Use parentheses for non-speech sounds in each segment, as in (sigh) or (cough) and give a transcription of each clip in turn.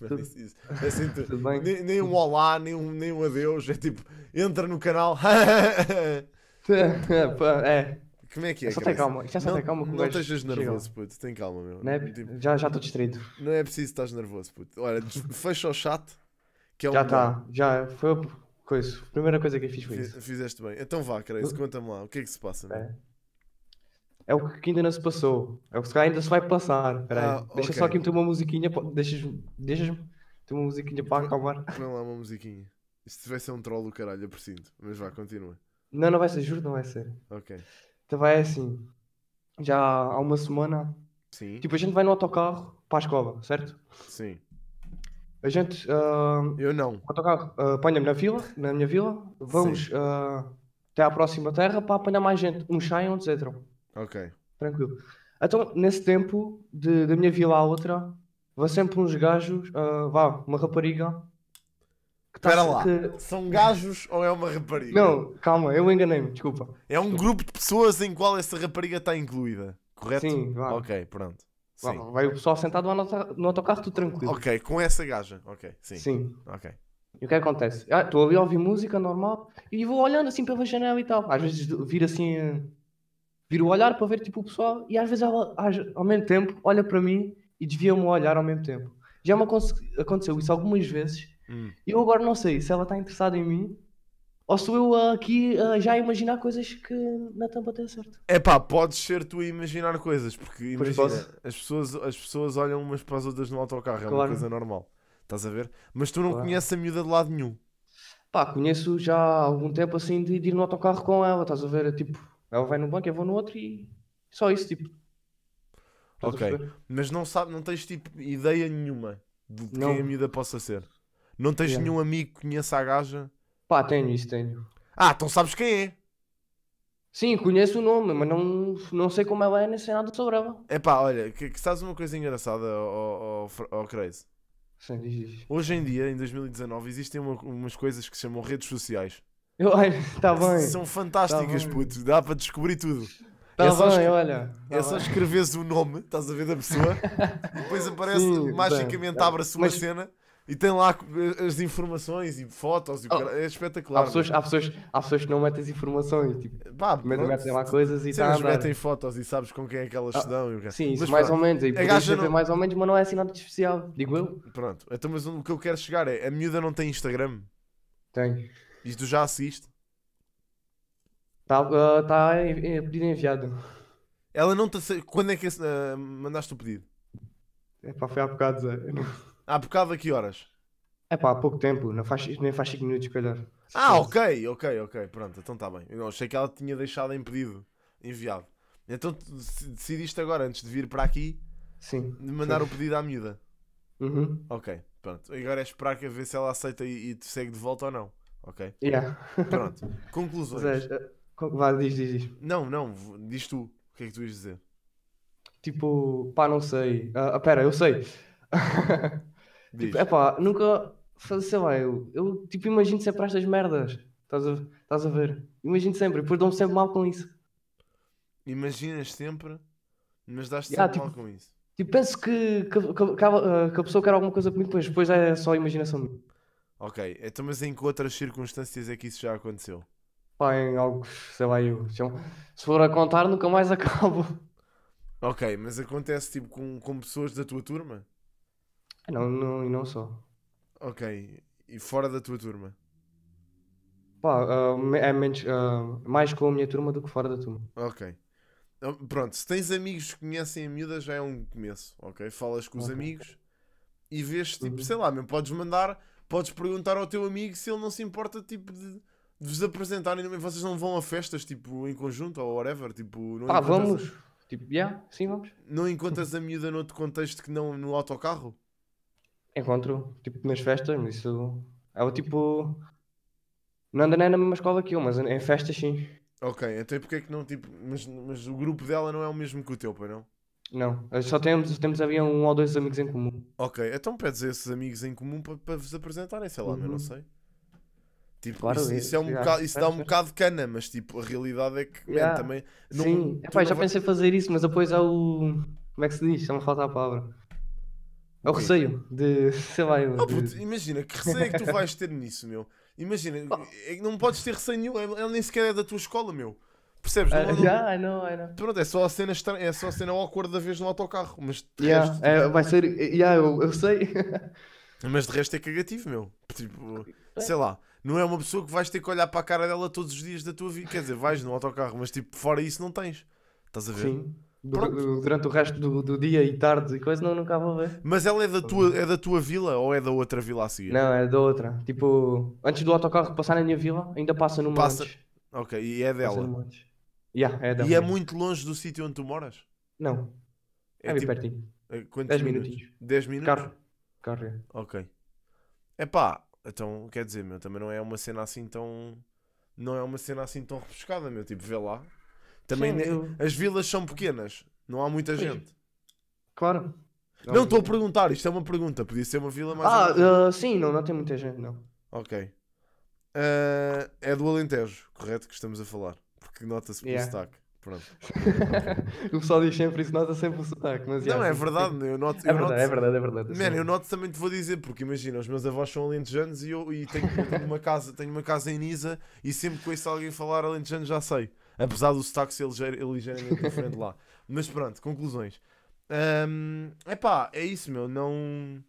(laughs) É assim, tudo... Tipo, nem, nem, um olá, nem um, nem um adeus. É tipo, entra no canal. (laughs) é. Como é que é? Só tem calma, já só não, tem calma Não estejas nervoso, chegou. puto, tem calma, meu. é, tipo, já estou distraído. Não é preciso estás nervoso, puto. Olha, (laughs) fecha o chat. Que é já está, um... Tá. já foi coisa. A primeira coisa que eu fiz foi isso. Fizeste bem. Então vá, Crazy, conta-me lá, o que é que se passa, é. meu? é o que ainda não se passou. É o que se calhar ainda se vai passar. Peraí. Ah, deixa só aqui meter uma musiquinha. Deixas-me deixas ter uma musiquinha para então, acalmar. Não há uma musiquinha. Se tivesse um troll do caralho, eu presinto. Mas vá, continua. Não, não vai ser, juro, não vai ser. Ok. Então vai assim. Já há uma semana. Sim. Tipo, a gente vai no autocarro para a escola, certo? Sim. A gente. Uh, eu não. Autocarro, uh, apanha-me na vila, na minha vila. Vamos uh, até à próxima terra para apanhar mais gente. Uns saem, outros entram. Ok. Tranquilo. Então, nesse tempo, de, da minha vila à outra, vai sempre uns gajos, uh, vá, uma rapariga. Que tá Espera lá, que... são gajos ou é uma rapariga? Não, calma, eu enganei-me, desculpa. É um desculpa. grupo de pessoas em qual essa rapariga está incluída, correto? Sim, vá. Ok, pronto. Vá, vai o pessoal sentado lá no, no autocarro, tudo tranquilo. Ok, com essa gaja, ok, sim. Sim. Ok. E o que é acontece? Ah, estou ah, ali a ouvir música normal e vou olhando assim pela janela e tal. Às vezes vir assim eh, viro o olhar uhum. para ver tipo, o pessoal e às vezes ela ao mesmo tempo olha para mim e desvia-me o olhar ao mesmo tempo. Já me aconteceu isso algumas vezes hum. e eu agora não sei se ela está interessada em mim ou sou eu aqui já a imaginar coisas que na tampa tem é certo. É pá, podes ser tu a imaginar coisas, porque imagina, é. as, pessoas, as pessoas olham umas para as outras no autocarro, claro. é uma coisa normal. Estás a ver? Mas tu não claro. conheces a miúda de lado nenhum. Pá, conheço já há algum tempo assim de, de ir no autocarro com ela, estás a ver? É, tipo, ela vai no banco, eu vou no outro e só isso, tipo. ok, mas não sabe, não tens tipo ideia nenhuma de quem não. a miúda possa ser. Não tens yeah. nenhum amigo que conheça a gaja? Pá, tenho isso, tenho. Ah, então sabes quem é? Sim, conheço o nome, mas não, não sei como ela é, nem sei nada sobre ela. É pá, olha, que, que sabes uma coisa engraçada, ó oh, oh, Crazy? Sim, diz, diz. Hoje em dia, em 2019, existem uma, umas coisas que se chamam redes sociais. Eu, olha, está (laughs) bem. São fantásticas, tá puto. Dá para descobrir tudo. Está é bem, escre... olha. Tá é só escreveres o nome, estás a ver da pessoa, depois (laughs) aparece, Sim, magicamente abre-se uma Mas... cena e tem lá as informações e fotos. E... Oh, é espetacular. Há pessoas, há, pessoas, há pessoas que não metem as informações. Tipo, metem lá coisas e tal. Tá metem fotos e sabes com quem é que elas ah, estudam. E o é. sim, isso mas, mais ou menos. E podes não... mais ou menos, mas não é assim nada de especial, digo eu. Pronto, então, mas o que eu quero chegar é: a miúda não tem Instagram? Tem. E tu já assiste? Está uh, tá, eh, tá pedido enviado. Ela não te. Quando é que uh, mandaste o pedido? É pá, foi há bocado, Zé. Há bocado a que horas? É pá, há pouco tempo, não faz, nem faz 5 minutos, calhar. Ah, ok, ok, ok, pronto, então está bem. Eu não, achei que ela tinha deixado em pedido, enviado. Então decidiste agora, antes de vir para aqui, Sim. de mandar sim. o pedido à miúda. Uhum. Ok, pronto. Agora é esperar que a ver se ela aceita e, e te segue de volta ou não ok? Yeah. Pronto, (laughs) conclusões. Seja, é, é, vá, diz, diz, diz. Não, não, diz tu. O que é que tu ias dizer? Tipo, pá, não sei. Ah, ah pera, eu sei. É (laughs) tipo, pá, nunca. Sei lá, eu, eu tipo, imagino sempre estas merdas. Estás a, estás a ver? Imagino sempre, depois dou-me sempre mal com isso. Imaginas sempre, mas dás-te yeah, sempre tipo, mal com isso. Tipo, penso que, que, que, que, a, que a pessoa quer alguma coisa comigo, depois, depois é só imaginação minha. Ok, então, mas em que outras circunstâncias é que isso já aconteceu? Pá, em algo, sei lá, eu, se for a contar, nunca mais (laughs) acabo. Ok, mas acontece tipo com, com pessoas da tua turma? Não, não, e não só. Ok, e fora da tua turma? Pá, uh, é menos, uh, mais com a minha turma do que fora da turma. Ok. Então, pronto, se tens amigos que conhecem a miúda, já é um começo, ok? Falas com os okay. amigos e vês, tipo, uhum. sei lá, mesmo podes mandar podes perguntar ao teu amigo se ele não se importa tipo, de, de vos apresentarem Vocês não vão a festas tipo, em conjunto ou whatever? Tipo, não ah, vamos! A... Tipo, yeah, sim, vamos. Não encontras a miúda noutro contexto que não no autocarro? Encontro, tipo, nas festas, mas isso. Ela, tipo. Não anda nem na mesma escola que eu, mas em festas, sim. Ok, até então porque é que não, tipo. Mas, mas o grupo dela não é o mesmo que o teu, pai não? Não, eh, só temos, temos havia um ou dois amigos em comum. Ok, então pedes esses amigos em comum para, para vos apresentarem, sei lá, uhum. eu não sei. Tipo, claro, isso, isso, é um isso dá um bocado de cana, mas tipo, a realidade é que man, também. Não, Sim, Epá, já vai... pensei fazer isso, mas depois há é o. Como é que se diz? Está-me a faltar a palavra. É o receio de. (laughs) sei lá. Eu, oh, puto, imagina, que receio é que tu vais ter nisso, meu? Imagina, oh. (laughs) não podes ter receio nenhum, é, ele nem sequer é da tua escola, meu. Percebes? Ah, não, não, yeah, I know, ah, I know. Pronto, é só a cena estranha, é só a cena awkward da vez no autocarro, mas de yeah, resto... É, é vai ser, yeah, eu, eu sei. mas de resto é cagativo, meu. Tipo, é. sei lá, não é uma pessoa que vais ter que olhar para a cara dela todos os dias da tua vida, quer dizer, vais no autocarro, mas tipo, fora isso não tens. Estás a ver? Sim. Durante o resto do, do dia e tarde e coisa, não, nunca vou ver. Mas ela é da, tua, é da tua vila ou é da outra vila a seguir? Não, é da outra. Tipo, antes do autocarro passar na minha vila, ainda passa no passa... Montes. Ok, e é dela? Yeah, é e é muito longe do sítio onde tu moras? Não. É, É bem tipo, pertinho. Eh, quantos 10 minutos? minutinhos. 10 minutos? Carro. Carro. é. Ok. É pá, então quer dizer, meu, também não é uma cena assim tão. Não é uma cena assim tão refrescada meu. Tipo, vê lá. Também Sim, ne- eu- as vilas são pequenas, não há muita Pois. gente. Claro. Não, estou a perguntar, isto é uma pergunta. Podia ser uma vila mais. Ah, eh, sim, não, não tem muita gente, não. Ok. Eh, é do Alentejo, correto? Que estamos a falar porque nota-se pelo sotaque. Pronto. (laughs) o pessoal diz sempre isso, nota sempre o sotaque. Mas, não, é, verdade, eu noto. É eu é, verdade, noto é verdade, é verdade, é mano eu noto também te vou dizer, porque imagina, os meus avós são alentejanos e eu, e tenho, eu tenho, uma casa, tenho uma casa em Nisa e sempre que alguém falar alentejano já sei. Apesar do sotaque ser ligeir, ligeiramente diferente lá. Mas pronto, conclusões. É um, pá, é isso, meu. Não.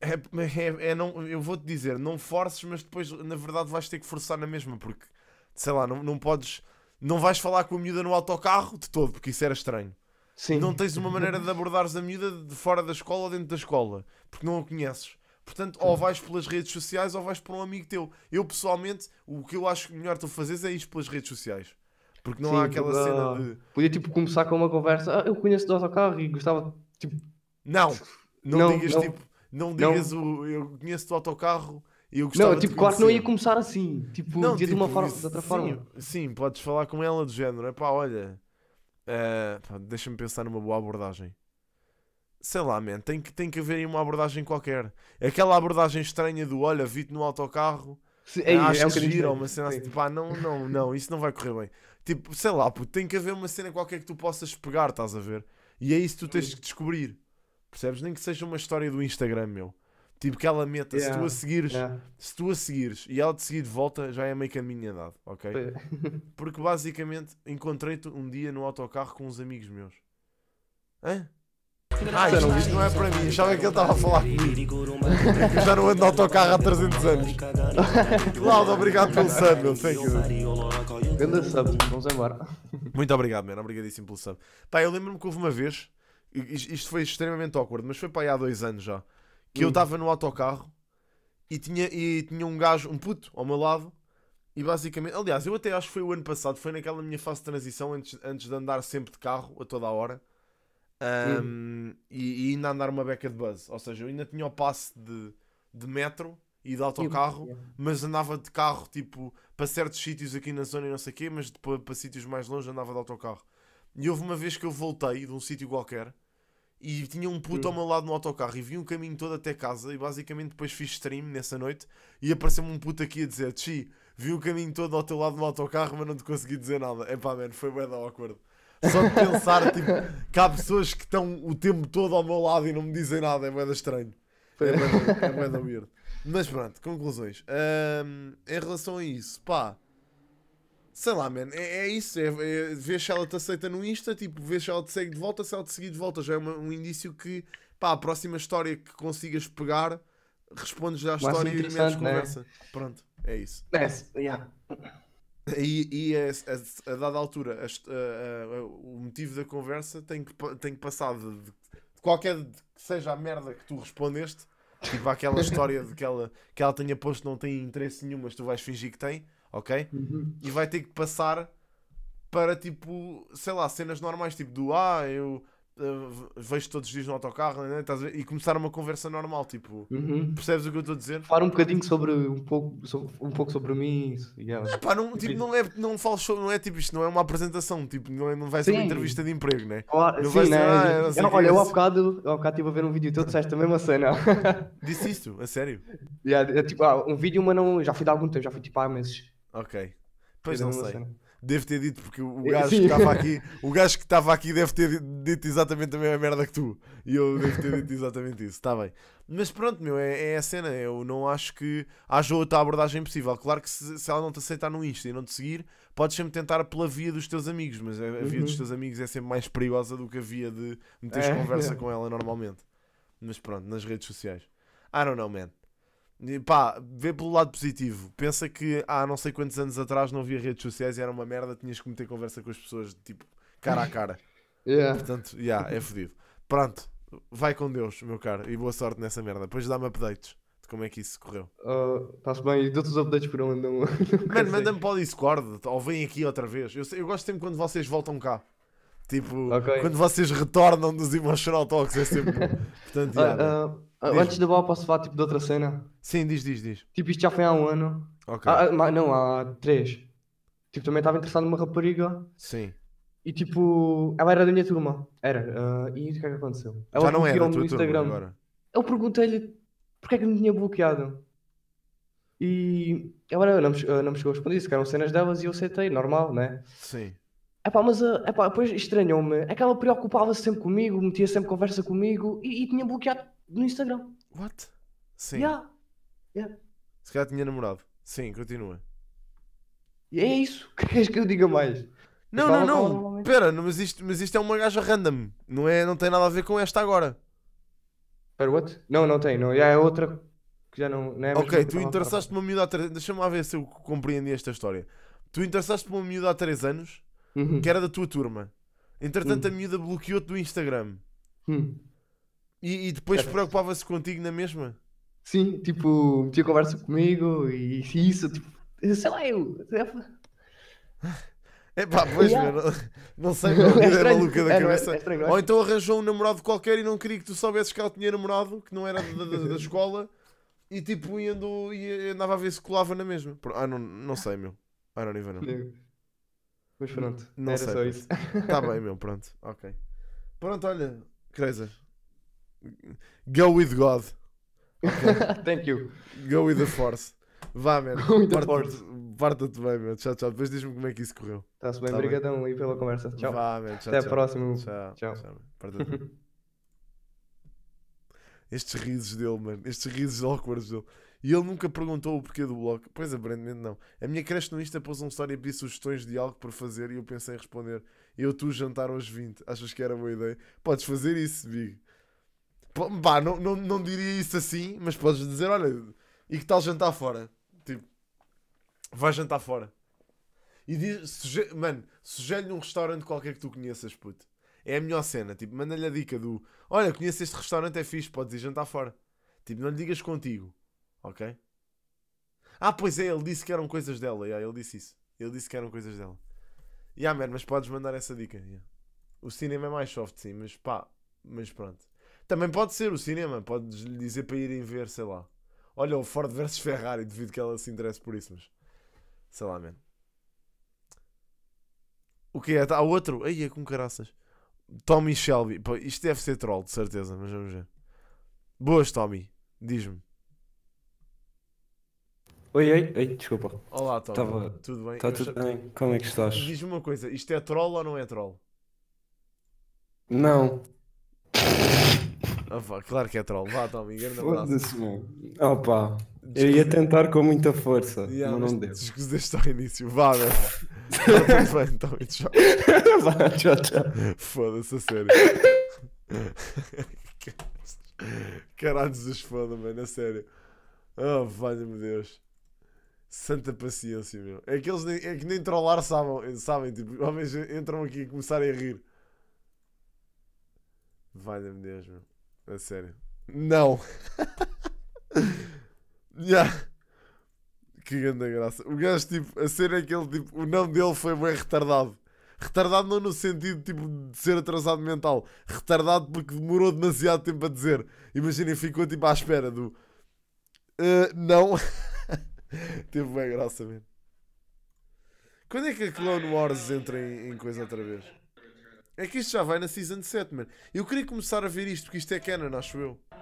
É, é, é não eu vou-te dizer, não forces, mas depois na verdade vais ter que forçar na mesma, porque sei lá, não, não podes, não vais falar com a miúda no autocarro de todo, porque isso era estranho. Sim. Não tens uma maneira de abordares a miúda de fora da escola ou dentro da escola, porque não a conheces. Portanto, ou vais pelas redes sociais ou vais para um amigo teu. Eu pessoalmente, o que eu acho melhor tu fazes é ir pelas redes sociais. Porque não Sim, há aquela uh, cena de. Podia tipo começar com uma conversa. Ah, eu conheço do autocarro e gostava. Tipo... Não, não, não digas não, tipo. Não digas não. o. Eu conheço do autocarro eu gostava não, tipo, claro que não ia começar assim. Tipo, não, tipo, de uma tipo, forma, isso, de outra sim, forma. Sim, podes falar com ela do género. Epá, olha, uh, deixa-me pensar numa boa abordagem. Sei lá, man, tem que, tem que haver aí uma abordagem qualquer. Aquela abordagem estranha do olha, vi-te no autocarro, sim, é, acho é que gira, uma cena assim, pá, não, não, não, isso não vai correr bem. Tipo, sei lá, puto, tem que haver uma cena qualquer que tu possas pegar, estás a ver? E é isso que tu tens que descobrir. Percebes? Nem que seja uma história do Instagram, meu Tipo que ela meta, yeah, se tu a seguires, yeah. se tu a seguires e ela te seguir de volta, já é meio caminho andado, ok? (laughs) Porque basicamente encontrei-te um dia no autocarro com uns amigos meus. Hã? Ah, isto, isto não é para mim, achava que ele estava a falar comigo. Eu já não ando no autocarro há 300 anos. Claudio, (laughs) obrigado pelo sub, meu. Thank you. Ganda sub, vamos embora. Muito obrigado, mano. Obrigadíssimo pelo sub. Pá, eu lembro-me que houve uma vez, isto foi extremamente awkward, mas foi para aí há dois anos já que eu estava hum. no autocarro e tinha, e tinha um gajo, um puto, ao meu lado. E basicamente, aliás, eu até acho que foi o ano passado, foi naquela minha fase de transição antes, antes de andar sempre de carro a toda a hora um, e, e, ainda andar uma beca de buzz. Ou seja, eu ainda tinha o passe de, de metro e de autocarro, mas andava de carro tipo para certos sítios aqui na zona e não sei o quê, mas para, para sítios mais longe andava de autocarro. E houve uma vez que eu voltei de um sítio qualquer e tinha um puto ao hum. meu lado no autocarro e vi um caminho todo até casa e basicamente depois fiz stream nessa noite e apareceu-me um puto aqui a dizer Tchi, vi o um caminho todo ao teu lado no autocarro mas não te consegui dizer nada. É pá, mano, foi bem da acordo. Só de pensar tipo, que há pessoas que estão o tempo todo ao meu lado e não me dizem nada, é bem da estranho. É bué da, é da weird. Mas pronto, conclusões. Um, em relação a isso, pá... Sei lá, mano, é, é isso. É, é, vês se ela te aceita no Insta, tipo, vês se ela te segue de volta, se ela te seguir de volta, já é uma, um indício que, pá, a próxima história que consigas pegar, respondes à história e metes né? conversa. Né? Pronto, é isso. É, é yeah. E, e a, é, a, é, a dada altura, a, o motivo da conversa tem que, tem que passar de, de qualquer de que seja a merda que tu respondeste, tipo aquela (laughs) história de que ela, que ela tenha posto não tem interesse nenhum, mas tu vais fingir que tem ok? Uhum. E vai ter que passar para tipo, sei lá, cenas normais, tipo do ah, eu uh, vejo todos os dias no autocarro né? e começar uma conversa normal, tipo, uhum. percebes o que eu estou a dizer? Falar um bocadinho sobre um pouco, sobre, um pouco sobre mim. Yeah. É, pá, não, tipo, tipo, não é, não falo sobre, não é tipo isto, não é uma apresentação, tipo, não, é, não vai ser sim. uma entrevista de emprego, né? Claro, né? ah, eu, olha, eu há bocado, estive a ver um vídeo teu, disseste a mesma cena. Disse isto, a sério? (laughs) Yeah, é, tipo, ah, um vídeo, mas não, já fui de algum tempo, já fui tipo há meses Ok. Pois não sei. Deve ter dito, porque o (laughs) gajo que estava aqui, o gajo que estava aqui deve ter dito exatamente a mesma merda que tu. E eu devo ter dito exatamente isso, está bem. Mas pronto, meu, é, é, a cena. Eu não acho que haja outra abordagem possível. Claro que se, se ela não te aceitar no Insta e não te seguir, podes sempre tentar pela via dos teus amigos, mas a, a via uhum. dos teus amigos é sempre mais perigosa do que a via de meteres é, conversa é. com ela normalmente. Mas pronto, nas redes sociais. I don't know, man pá, vê pelo lado positivo. Pensa que há não sei quantos anos atrás não havia redes sociais e era uma merda, tinhas que meter conversa com as pessoas, tipo, cara a cara. (laughs) yeah. Portanto, yeah, é fodido. Pronto, vai com Deus, meu caro, e boa sorte nessa merda. Depois dá-me updates de como é que isso correu. Uh, bem, e dou-te os updates por onde não. (laughs) Mano, manda-me para o Discord, ou vem aqui outra vez. Eu, eu gosto sempre quando vocês voltam cá. Tipo, okay. quando vocês retornam dos Emotional Talks, é sempre. Portanto, ah, yeah, uh, uh... Ah, diz. Antes da bola, posso falar tipo, de outra cena? Sim, diz, diz, diz. Tipo, isto já foi há um ano. Ok. Ah, ah não, há três. Tipo, também estava interessado numa rapariga. Sim. E tipo, ela era da minha turma. Era. Uh, e o que é que aconteceu? Ela já não era a tua Instagram. turma agora. Eu perguntei-lhe porque é que me tinha bloqueado. E agora não me, não me chegou a responder, isso que eram cenas delas e eu aceitei, normal, né? Sim. é pá, mas epá, depois estranhou-me. É que ela preocupava-se sempre comigo, metia sempre conversa comigo e, e tinha bloqueado no Instagram. What? Sim. Yeah. Yeah. Se calhar tinha namorado. Sim, continua. E é isso. (laughs) que queres que eu diga mais? Não, não, não. Espera, mas isto, mas isto é uma gaja random. Não, é, não tem nada a ver com esta agora. espera what? Não, não tem. Não. Já é outra que já não, não é Ok, tu interessaste uma miúda há 3 anos. Deixa-me lá ver se eu compreendi esta história. Tu interessaste uma miúda há 3 anos uhum. que era da tua turma. Entretanto, uhum. a miúda bloqueou-te do Instagram. Uhum. E, e depois preocupava-se contigo na mesma? Sim, tipo, metia conversa comigo e, e isso, tipo, sei lá, eu. É (laughs) pá, pois, yeah. meu, não, sei, meu, (laughs) é era maluca da cabeça. É, não é, é estranho, Ou então arranjou um namorado qualquer e não queria que tu soubesses que ela tinha namorado, que não era da, da, da escola, e tipo, e andou, e andava a ver se colava na mesma. Ah, não, não sei, meu. Ah, não, Ivan, não. Mas pronto, não, não era sei, só isso. Está (laughs) bem, meu, pronto, ok. Pronto, olha, Creiser, Go with God. Okay. (laughs) Thank you. Go with the force. Vá, man. Parta-te parta bem, man. Tchau, tchau. Depois diz-me como é que isso correu. Está-se bem. Tá Obrigadão aí pela conversa. Tchau. Vá, man. Tchau, Até tchau. a próxima. Tchau. Tchau. tchau parta (laughs) Estes risos dele, mano. Estes risos awkwards dele. E ele nunca perguntou o porquê do bloco. Pois, aparentemente não. A minha creche no Insta pôs um story e pedi sugestões de algo para fazer e eu pensei em responder. Eu, tu, jantar hoje 20. Achas que era boa ideia? Podes fazer isso, Big. Pá, não, não, não diria isso assim, mas podes dizer: olha, e que tal jantar fora? Tipo, vai jantar fora. E diz, mano, sugere-lhe um restaurante qualquer que tu conheças, puto. É a melhor cena. Tipo, manda-lhe a dica do: olha, conheço este restaurante, é fixe, podes ir jantar fora. Tipo, não lhe digas contigo, ok? Ah, pois é, ele disse que eram coisas dela. Yeah, ele disse isso. Ele disse que eram coisas dela. e yeah, man, mas podes mandar essa dica. Yeah. O cinema é mais soft, sim, mas pá, mas pronto. Também pode ser o cinema, podes lhe dizer para irem ver, sei lá. Olha, o Ford versus Ferrari, devido que ela se interesse por isso, mas. Sei lá, man. O que é? Há outro? Aí é com caraças. Tommy Shelby. Pô, isto deve ser troll, de certeza, mas vamos ver. Boas, Tommy. Diz-me. Oi, oi, oi, desculpa. Olá, Tom. Tava... Tudo bem? Está tudo bem? Como é que estás? Diz-me uma coisa, isto é troll ou não é troll? Não. Ah, claro que é troll. Vá, Tommy, grande abraço. Foda-se, mano. opa Eu ia tentar com muita força, Yeah, mas não deu. Descusaste ao início. Vá, velho. vai bem, Tommy, tchau. (laughs) Vá, tchau, tchau. Foda-se, a sério. (laughs) Caralho, Jesus foda, mano, a sério. Oh, valha-me Deus. Santa paciência, meu. É que eles nem, é que nem trollar sabem, sabem, tipo, homens entram aqui e começarem a rir. Valha-me Deus, meu. A sério. Não. (laughs) yeah. Que grande graça. O gajo, tipo, a cena é que ele, tipo, o nome dele foi bem retardado. Retardado não no sentido, tipo, de ser atrasado mental. Retardado porque demorou demasiado tempo a dizer. Imaginem, ficou, tipo, à espera do... Uh, não. (laughs) Teve bem graça, mesmo. Quando é que a Clone Wars entra em, em coisa outra vez? É que isto já vai na Season 7, mano. Eu queria começar a ver isto, porque isto é canon, acho eu.